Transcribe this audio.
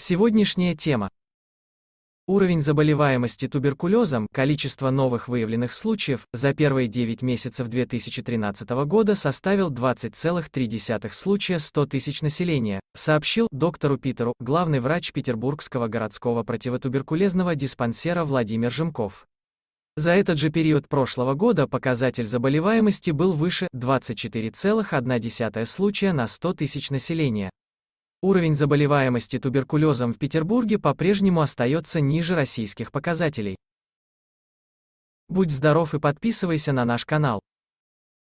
Сегодняшняя тема. Уровень заболеваемости туберкулезом, количество новых выявленных случаев, за первые 9 месяцев 2013 года составил 20,3 случая 100 тысяч населения, сообщил доктору Питеру, главный врач Петербургского городского противотуберкулезного диспансера Владимир Жемков. За этот же период прошлого года показатель заболеваемости был выше 24,1 случая на 100 тысяч населения. Уровень заболеваемости туберкулезом в Петербурге по-прежнему остается ниже российских показателей. Будь здоров и подписывайся на наш канал.